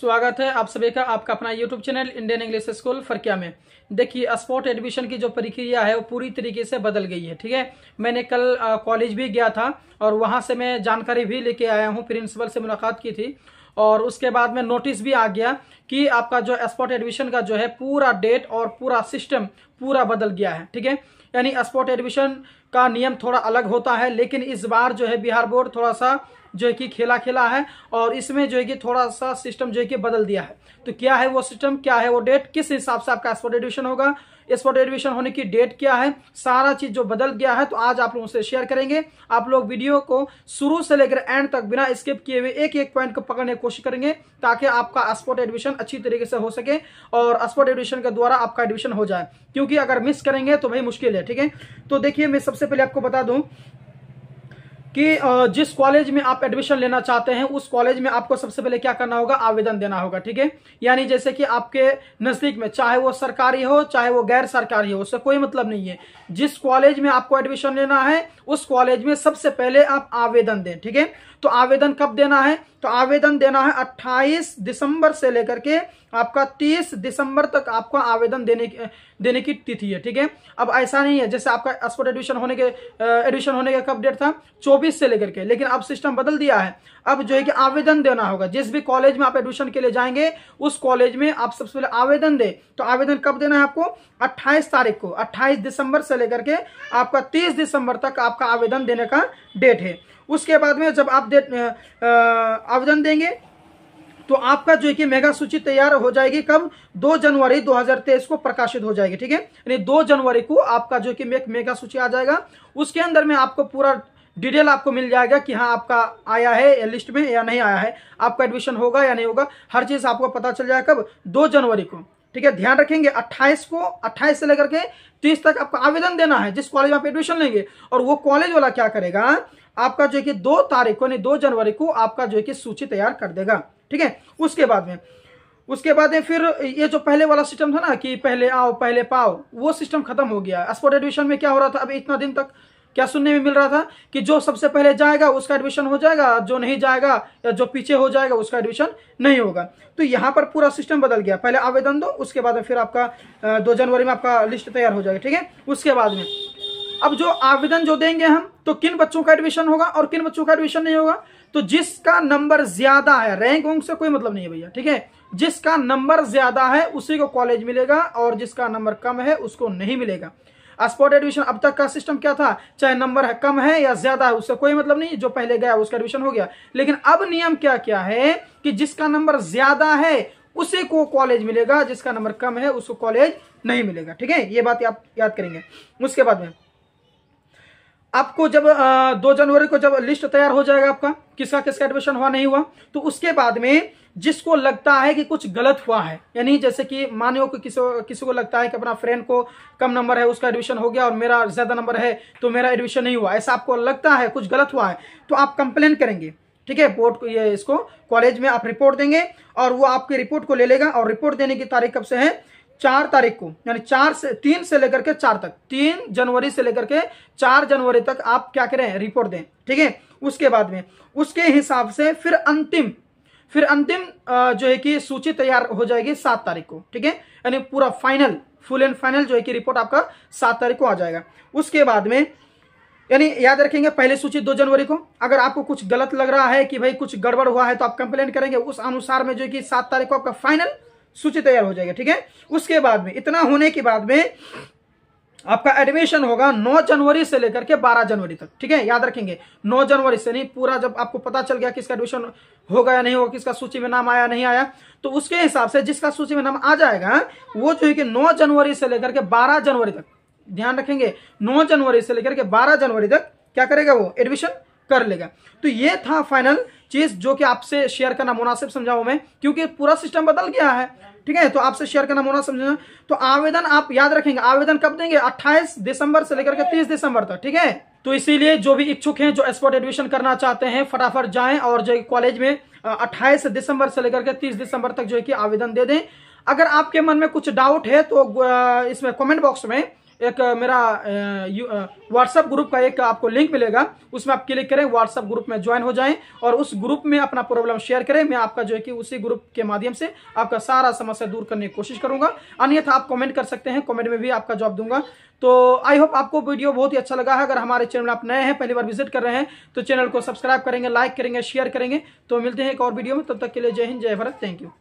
स्वागत है आप सभी का आपका अपना YouTube channel Indian English school Farkiya में देखिए स्पोर्ट एडमिशन की जो प्रक्रिया है वो पूरी तरीके से बदल गई है ठीक है मैंने कल कॉलेज भी गया था और वहाँ से मैं जानकारी भी लेके आया हूँ प्रिंसिपल से मुलाकात की थी और उसके बाद में नोटिस भी आ गया कि आपका जो स्पोर्ट एडमिशन का जो है पूरा डेट और पूरा सिस्टम पूरा बदल गया है ठीक है यानी स्पोर्ट एडमिशन का नियम थोड़ा अलग होता है लेकिन इस बार जो है बिहार बोर्ड थोड़ा सा जो है कि खेला खेला है और इसमें जो है कि थोड़ा सा सिस्टम जो है कि बदल दिया है तो क्या है वो सिस्टम क्या है वो डेट किस हिसाब से आपका एक्सपोर्ट एडमिशन होगा एक्सपोर्ट एडमिशन होने की डेट क्या है सारा चीज जो बदल गया है तो आज आप लोगों से शेयर करेंगे आप लोग वीडियो को शुरू से लेकर एंड तक बिना स्किप किए हुए एक एक पॉइंट को पकड़ने की कोशिश करेंगे ताकि आपका एक्सपोर्ट एडमिशन अच्छी तरीके से हो सके और एक्सपोर्ट एडमिशन के द्वारा आपका एडमिशन हो जाए क्योंकि अगर मिस करेंगे तो भाई मुश्किल है ठीक है तो देखिए मैं सबसे पहले आपको बता दूं कि जिस कॉलेज में आप एडमिशन लेना चाहते हैं उस कॉलेज में आपको सबसे पहले क्या करना होगा आवेदन देना होगा ठीक है यानी जैसे कि आपके नज़दीक में चाहे वो सरकारी हो चाहे वो गैर सरकारी हो उससे कोई मतलब नहीं है जिस कॉलेज में आपको एडमिशन लेना है उस कॉलेज में सबसे पहले आप आवेदन दें ठीक है तो आवेदन कब देना है तो आवेदन देना है अट्ठाईस दिसंबर से लेकर के आपका तीस दिसंबर तक आपको आवेदन देने की देने की तिथि है ठीक है अब ऐसा नहीं है जैसे आपका स्पोर्ट एडमिशन होने के एडमिशन होने का कब डेट था चौबीस चौबीस से लेकर के लेकिन अब सिस्टम बदल दिया है अब जो है कि आवेदन देना होगा जिस भी कॉलेज में आप एडमिशन के लिए जाएंगे उस कॉलेज में आप सबसे पहले आवेदन दे तो आवेदन कब देना है आपको 28 तारीख को 28 दिसंबर से लेकर के आपका 30 दिसंबर तक आपका आवेदन देने का डेट है उसके बाद में जब आप आवेदन देंगे तो आपका जो है कि मेगा सूची तैयार हो जाएगी कब 2 जनवरी 2023 को प्रकाशित हो जाएगी ठीक है यानी 2 जनवरी को आपका जो कि मेगा सूची आ जाएगा उसके अंदर में आपको पूरा डिटेल आपको मिल जाएगा कि हाँ आपका आया है या लिस्ट में या नहीं आया है आपका एडमिशन होगा या नहीं होगा हर चीज़ आपको पता चल जाएगा कब दो जनवरी को ठीक है ध्यान रखेंगे 28 को 28 से लेकर के 30 तक आपको आवेदन देना है जिस कॉलेज में आप एडमिशन लेंगे और वो कॉलेज वाला क्या करेगा आपका जो है कि दो तारीख को यानी दो जनवरी को आपका जो है कि सूची तैयार कर देगा ठीक है उसके बाद में उसके बाद में फिर ये जो पहले वाला सिस्टम था ना कि पहले आओ पहले पाओ वो सिस्टम खत्म हो गया स्पोर्ट एडमिशन में क्या हो रहा था अभी इतना दिन तक क्या सुनने में मिल रहा था कि जो सबसे पहले जाएगा उसका एडमिशन हो जाएगा जो नहीं जाएगा या जो पीछे हो जाएगा उसका एडमिशन नहीं होगा तो यहाँ पर पूरा सिस्टम बदल गया पहले आवेदन दो उसके बाद फिर आपका दो जनवरी में आपका लिस्ट तैयार हो जाएगा ठीक है उसके बाद में अब जो आवेदन जो देंगे हम तो किन बच्चों का एडमिशन होगा और किन बच्चों का एडमिशन नहीं होगा तो जिसका नंबर ज्यादा है रैंक वैंक से कोई मतलब नहीं है भैया ठीक है जिसका नंबर ज्यादा है उसी को कॉलेज मिलेगा और जिसका नंबर कम है उसको नहीं मिलेगा स्पॉट एडमिशन अब तक का सिस्टम क्या था चाहे नंबर है कम है या ज्यादा है उससे कोई मतलब नहीं जो पहले गया उसका एडमिशन हो गया लेकिन अब नियम क्या क्या है कि जिसका नंबर ज्यादा है उसे को कॉलेज मिलेगा जिसका नंबर कम है उसको कॉलेज नहीं मिलेगा ठीक है ये बात आप याद करेंगे उसके बाद में आपको जब आ, दो जनवरी को जब लिस्ट तैयार हो जाएगा आपका किसका किसका एडमिशन हुआ नहीं हुआ तो उसके बाद में जिसको लगता है कि कुछ गलत हुआ है यानी जैसे कि मानियो कि किसी किसी को लगता है कि अपना फ्रेंड को कम नंबर है उसका एडमिशन हो गया और मेरा ज़्यादा नंबर है तो मेरा एडमिशन नहीं हुआ ऐसा आपको लगता है कुछ गलत हुआ है तो आप कंप्लेन करेंगे ठीक है बोर्ड को ये इसको कॉलेज में आप रिपोर्ट देंगे और वो आपकी रिपोर्ट को ले लेगा और रिपोर्ट देने की तारीख कब से है चार तारीख को यानी चार से तीन से लेकर के चार तक तीन जनवरी से लेकर के चार जनवरी तक आप क्या करें रिपोर्ट दें ठीक है उसके बाद में उसके हिसाब से फिर अंतिम फिर अंतिम जो है कि सूची तैयार हो जाएगी सात तारीख को ठीक है यानी पूरा फाइनल फुल एंड फाइनल जो है कि रिपोर्ट आपका सात तारीख को आ जाएगा उसके बाद में यानी याद रखेंगे पहले सूची दो जनवरी को अगर आपको कुछ गलत लग रहा है कि भाई कुछ गड़बड़ हुआ है तो आप कंप्लेन करेंगे उस अनुसार में जो है कि सात तारीख को आपका फाइनल सूची तैयार हो जाएगी ठीक है उसके बाद में इतना होने के बाद में आपका एडमिशन होगा 9 जनवरी से लेकर के 12 जनवरी तक ठीक है याद रखेंगे 9 जनवरी से नहीं पूरा जब आपको पता चल गया किसका एडमिशन होगा या नहीं होगा किसका सूची में नाम आया नहीं आया तो उसके हिसाब से जिसका सूची में नाम आ जाएगा वो जो है कि 9 जनवरी से लेकर के 12 जनवरी तक ध्यान रखेंगे नौ जनवरी से लेकर के बारह जनवरी तक क्या करेगा वो एडमिशन कर लेगा तो ये था फाइनल चीज जो कि आपसे शेयर करना मुनासिब समझाओ मैं क्योंकि पूरा सिस्टम बदल गया है ठीक है तो आपसे शेयर करना मुनासिब समझना तो आवेदन आप याद रखेंगे आवेदन कब देंगे 28 दिसंबर से लेकर के 30 दिसंबर तक ठीक है तो इसीलिए जो भी इच्छुक हैं जो एक्सपोर्ट एडमिशन करना चाहते हैं फटाफट जाएं और जो कॉलेज में 28 दिसंबर से लेकर के 30 दिसंबर तक जो है कि आवेदन दे दें अगर आपके मन में कुछ डाउट है तो इसमें कमेंट बॉक्स में एक मेरा व्हाट्सएप ग्रुप का एक आपको लिंक मिलेगा उसमें आप क्लिक करें व्हाट्सएप ग्रुप में ज्वाइन हो जाएं और उस ग्रुप में अपना प्रॉब्लम शेयर करें मैं आपका जो है कि उसी ग्रुप के माध्यम से आपका सारा समस्या दूर करने की कोशिश करूंगा अन्यथा आप कमेंट कर सकते हैं कमेंट में भी आपका जवाब दूंगा तो आई होप आपको वीडियो बहुत ही अच्छा लगा है अगर हमारे चैनल आप नए हैं पहली बार विजिट कर रहे हैं तो चैनल को सब्सक्राइब करेंगे लाइक करेंगे शेयर करेंगे तो मिलते हैं एक और वीडियो में तब तक के लिए जय हिंद जय भारत थैंक यू